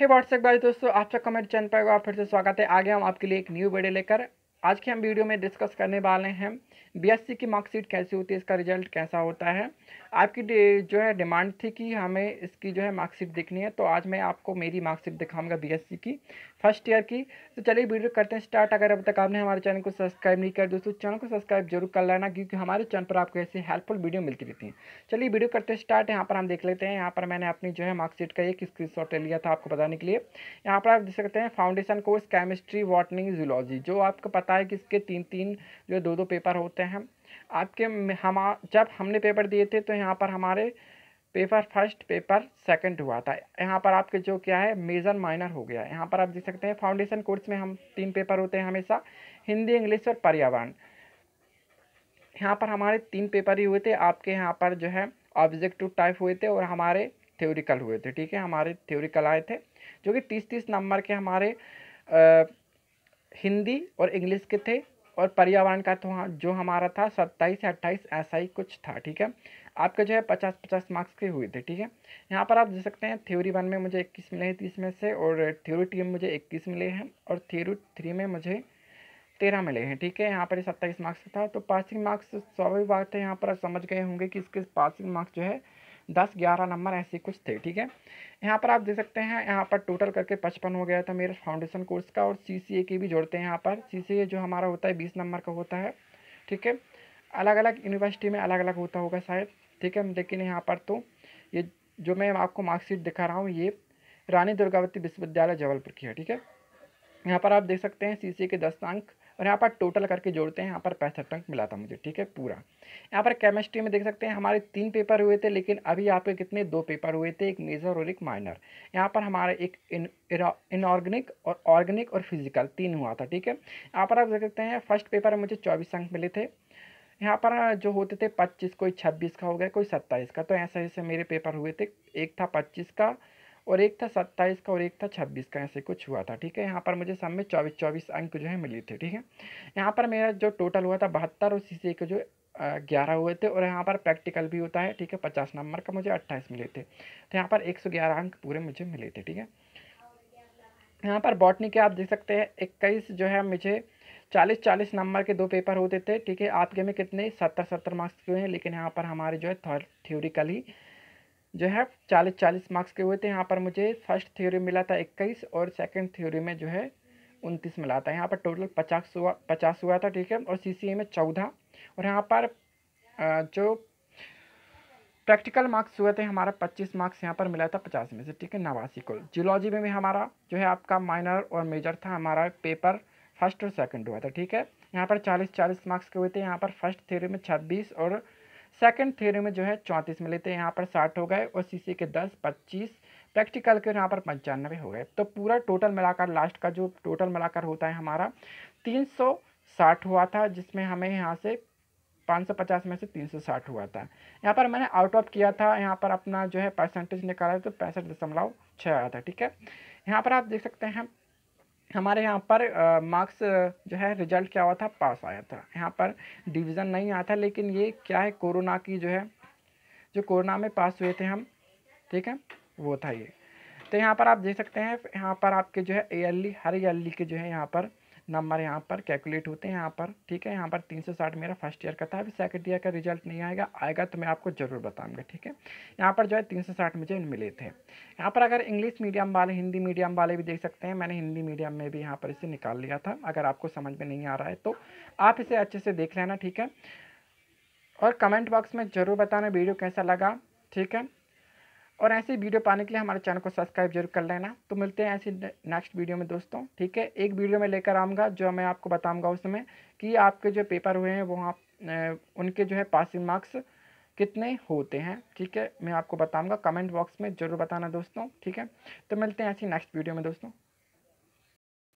हे WhatsApp भाई दोस्तों आपका कमेंट चैनल पर आप फिर से स्वागत है आगे हम आपके लिए एक न्यू वीडियो लेकर आज के हम वीडियो में डिस्कस करने वाले हैं बीएससी की मार्कशीट कैसी होती है इसका रिजल्ट कैसा होता है आपकी जो है डिमांड थी कि हमें इसकी जो है मार्कशीट दिखनी है तो आज मैं आपको मेरी मार्कशीट दिखाऊंगा बीएससी की फर्स्ट ईयर की तो चलिए वीडियो करते हैं स्टार्ट अगर अब तक आपने हमारे चैनल को सब्सक्राइब नहीं किया दोस्तों चैनल को सब्सक्राइब जरूर कर लेना क्योंकि हमारे चैनल पर आपको ऐसी हेल्पफुल वीडियो मिलती रहती है चलिए वीडियो करते हैं स्टार्ट यहाँ पर हम देख लेते हैं यहाँ पर मैंने अपनी जो है मार्कशीट का एक स्क्रीन शॉट लिया था आपको बताने के लिए यहाँ पर आप देख सकते हैं फाउंडेशन कोर्स केमिस्ट्री वॉटनिंग जूलॉजी जो आपको पता होता है कि इसके तीन तीन जो दो दो पेपर होते हैं आपके हम जब हमने पेपर दिए थे तो यहाँ पर हमारे पेपर फर्स्ट पेपर सेकंड हुआ था यहाँ पर आपके जो क्या है मेजर माइनर हो गया यहाँ पर आप देख सकते हैं फाउंडेशन कोर्स में हम तीन पेपर होते हैं हमेशा हिंदी इंग्लिश और पर्यावरण यहाँ पर हमारे तीन पेपर ही हुए थे आपके यहाँ पर जो है ऑब्जेक्टिव टाइप हुए थे और हमारे थ्योरिकल हुए थे ठीक है हमारे थ्योरिकल आए थे जो कि तीस तीस नंबर के हमारे आ, हिंदी और इंग्लिश के थे और पर्यावरण का तो हाँ जो हमारा था सत्ताईस या अट्ठाईस ऐसा ही कुछ था ठीक है आपके जो है पचास पचास मार्क्स के हुए थे ठीक है यहाँ पर आप देख सकते हैं थ्योरी वन में मुझे इक्कीस मिले हैं तीस में से और थ्योरी टू में मुझे इक्कीस मिले हैं और थ्योरी थ्री में मुझे तेरह मिले हैं ठीक है यहाँ पर सत्ताईस मार्क्स था तो पासिंग मार्क्स स्वाभाविक बात है यहाँ पर आप समझ गए होंगे कि इसके पासिंग मार्क्स जो है दस ग्यारह नंबर ऐसे कुछ थे ठीक है यहाँ पर आप देख सकते हैं यहाँ पर टोटल करके पचपन हो गया था मेरे फाउंडेशन कोर्स का और सी सी ए की भी जोड़ते हैं यहाँ पर सी सी ए जो हमारा होता है बीस नंबर का होता है ठीक है अलग अलग यूनिवर्सिटी में अलग अलग होता होगा शायद ठीक है लेकिन यहाँ पर तो ये जो मैं आपको मार्कशीट दिखा रहा हूँ ये रानी दुर्गावती विश्वविद्यालय जबलपुर की है ठीक है यहाँ पर आप देख सकते हैं सी के दस अंक और यहाँ पर टोटल करके जोड़ते हैं यहाँ पर पैंसठ अंक मिला था मुझे ठीक है पूरा यहाँ पर केमिस्ट्री में देख सकते हैं हमारे तीन पेपर हुए थे लेकिन अभी यहाँ पे कितने दो पेपर हुए थे एक मेजर और एक माइनर यहाँ पर हमारे एक इनऑर्गेनिक और ऑर्गेनिक और फिजिकल तीन हुआ था ठीक है यहाँ पर आप देख सकते हैं फर्स्ट पेपर में मुझे चौबीस अंक मिले थे यहाँ पर जो होते थे पच्चीस कोई छब्बीस का हो गया कोई सत्ताईस का तो ऐसे ऐसे मेरे पेपर हुए थे एक था पच्चीस का और एक था सत्ताईस का और एक था छब्बीस का ऐसे कुछ हुआ था ठीक है यहाँ पर मुझे सब में चौबीस चौबीस अंक जो है मिले थे ठीक है यहाँ पर मेरा जो टोटल हुआ था बहत्तर और सीसी के जो ग्यारह हुए थे और यहाँ पर प्रैक्टिकल भी होता है ठीक है पचास नंबर का मुझे अट्ठाईस मिले थे तो यहाँ पर एक सौ ग्यारह अंक पूरे मुझे मिले थे ठीक है यहाँ पर बॉटनी के आप देख सकते हैं इक्कीस जो है मुझे चालीस चालीस नंबर के दो पेपर होते थे ठीक है आपके में कितने सत्तर सत्तर मार्क्स के हैं लेकिन यहाँ पर हमारे जो है थ्योरिकली जो है चालीस चालीस मार्क्स के हुए थे यहाँ पर मुझे फर्स्ट थ्योरी मिला था इक्कीस और सेकंड थ्योरी में जो है उनतीस मिला था यहाँ पर टोटल पचास हुआ पचास हुआ था ठीक है और सी में चौदह और यहाँ पर जो प्रैक्टिकल मार्क्स हुए थे हमारा पच्चीस मार्क्स यहाँ पर मिला था पचास में से ठीक है नवासी कुल जियोलॉजी में भी हमारा जो है आपका माइनर और मेजर था हमारा पेपर फर्स्ट और सेकंड हुआ था ठीक है यहाँ पर चालीस चालीस मार्क्स के हुए थे यहाँ पर फर्स्ट थ्योरी में छब्बीस और सेकंड थ्योरी में जो है चौंतीस में लेते हैं यहाँ पर साठ हो गए और सीसी के दस पच्चीस प्रैक्टिकल के यहाँ पर पंचानवे हो गए तो पूरा टोटल मिलाकर लास्ट का जो टोटल मिलाकर होता है हमारा तीन सौ साठ हुआ था जिसमें हमें यहाँ से 550 में से 360 हुआ था यहाँ पर मैंने आउट ऑफ किया था यहाँ पर अपना जो है परसेंटेज निकाला तो पैंसठ दशमलव छः आया था ठीक है यहाँ पर आप देख सकते हैं हमारे यहाँ पर मार्क्स जो है रिजल्ट क्या हुआ था पास आया था यहाँ पर डिवीज़न नहीं आया था लेकिन ये क्या है कोरोना की जो है जो कोरोना में पास हुए थे हम ठीक है वो था ये तो यहाँ पर आप देख सकते हैं यहाँ पर आपके जो है ईयरली हर ईयरली के जो है यहाँ पर नंबर यहाँ पर कैलकुलेट होते हैं यहाँ पर ठीक है यहाँ पर 360 मेरा फर्स्ट ईयर का था अभी सेकंड ईयर का रिजल्ट नहीं आएगा आएगा तो मैं आपको ज़रूर बताऊँगा ठीक है यहाँ पर जो है 360 मुझे मिले थे यहाँ पर अगर इंग्लिश मीडियम वाले हिंदी मीडियम वाले भी देख सकते हैं मैंने हिंदी मीडियम में भी यहाँ पर इसे निकाल लिया था अगर आपको समझ में नहीं आ रहा है तो आप इसे अच्छे से देख लेना ठीक है और कमेंट बॉक्स में ज़रूर बताना वीडियो कैसा लगा ठीक है और ऐसे वीडियो पाने के लिए हमारे चैनल को सब्सक्राइब जरूर कर लेना तो मिलते हैं ऐसे नेक्स्ट वीडियो में दोस्तों ठीक है एक वीडियो में लेकर आऊँगा जो मैं आपको बताऊँगा उसमें कि आपके जो पेपर हुए हैं वो आप उनके जो है पासिंग मार्क्स कितने होते हैं ठीक है मैं आपको बताऊँगा कमेंट बॉक्स में ज़रूर बताना दोस्तों ठीक है तो मिलते हैं ऐसी नेक्स्ट वीडियो में दोस्तों